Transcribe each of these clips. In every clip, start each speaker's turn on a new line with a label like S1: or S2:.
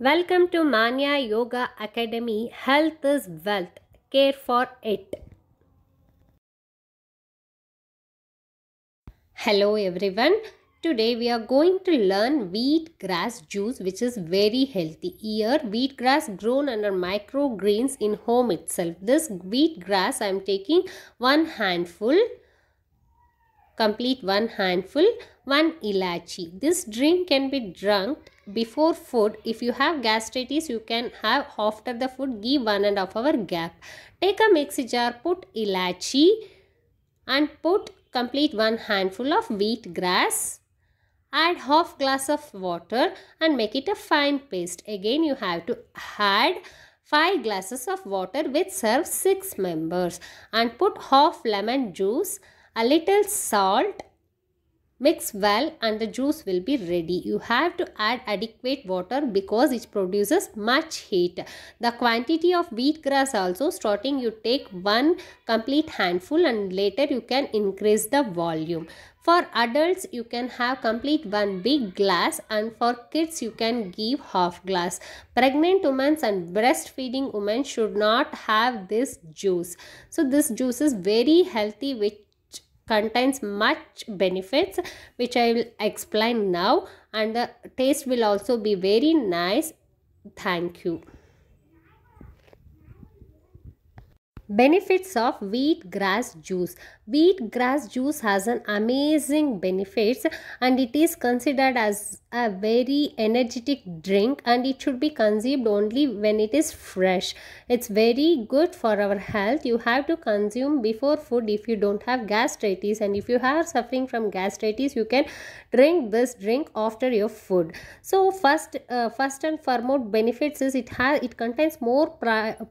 S1: Welcome to Manya Yoga Academy. Health is wealth. Care for it. Hello everyone. Today we are going to learn wheat grass juice which is very healthy. Here wheat grass grown under microgreens in home itself. This wheat grass I am taking one handful complete one handful, one ilachi. This drink can be drunk before food. If you have gastritis, you can have after the food, give one hour gap. Take a mixed jar, put ilachi and put complete one handful of wheat grass. Add half glass of water and make it a fine paste. Again, you have to add 5 glasses of water which serves 6 members and put half lemon juice a little salt mix well and the juice will be ready you have to add adequate water because it produces much heat the quantity of wheatgrass also starting you take one complete handful and later you can increase the volume for adults you can have complete one big glass and for kids you can give half glass pregnant women and breastfeeding women should not have this juice so this juice is very healthy which contains much benefits which I will explain now and the taste will also be very nice. Thank you. Benefits of wheat grass juice. Wheat grass juice has an amazing benefits and it is considered as a very energetic drink and it should be consumed only when it is fresh. It's very good for our health. You have to consume before food if you don't have gastritis and if you are suffering from gastritis you can drink this drink after your food. So first uh, first and foremost benefits is it has it contains more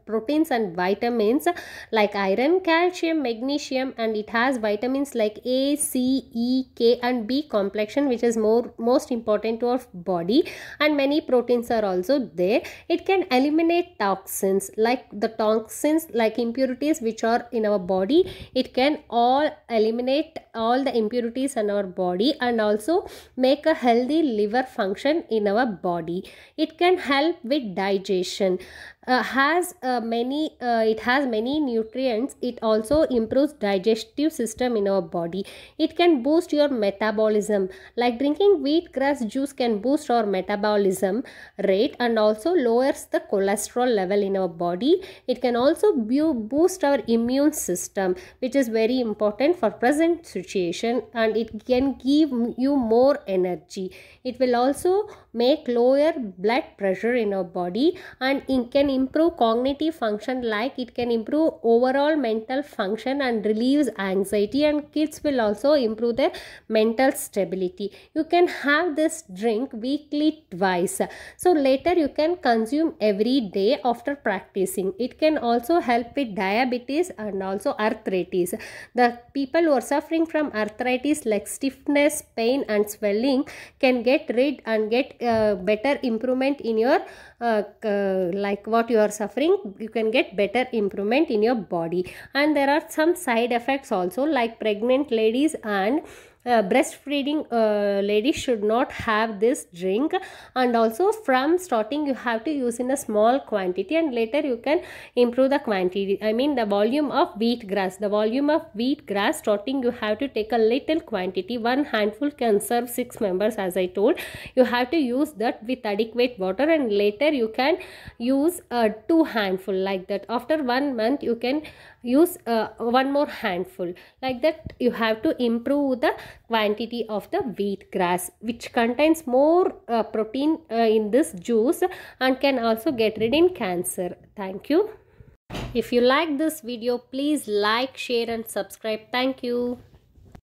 S1: proteins and vitamins like iron, calcium, magnesium and it has vitamins like A, C, E, K and B complexion which is more most important to our body and many proteins are also there. It can eliminate toxins like the toxins like impurities which are in our body. It can all eliminate all the impurities in our body and also make a healthy liver function in our body. It can help with digestion. Uh, has uh, many uh, it has many nutrients it also improves digestive system in our body it can boost your metabolism like drinking wheatgrass juice can boost our metabolism rate and also lowers the cholesterol level in our body it can also boost our immune system which is very important for present situation and it can give you more energy it will also make lower blood pressure in our body and it can improve cognitive function like it can improve overall mental function and relieves anxiety and kids will also improve their mental stability you can have this drink weekly twice so later you can consume every day after practicing it can also help with diabetes and also arthritis the people who are suffering from arthritis like stiffness pain and swelling can get rid and get uh, better improvement in your uh, like what you are suffering you can get better improvement in your body and there are some side effects also like pregnant ladies and uh, breastfeeding uh, lady should not have this drink and also from starting you have to use in a small quantity and later you can improve the quantity i mean the volume of wheat grass the volume of wheat grass starting you have to take a little quantity one handful can serve six members as i told you have to use that with adequate water and later you can use uh, two handful like that after one month you can use uh, one more handful like that you have to improve the quantity of the wheat grass which contains more uh, protein uh, in this juice and can also get rid in cancer thank you if you like this video please like share and subscribe thank you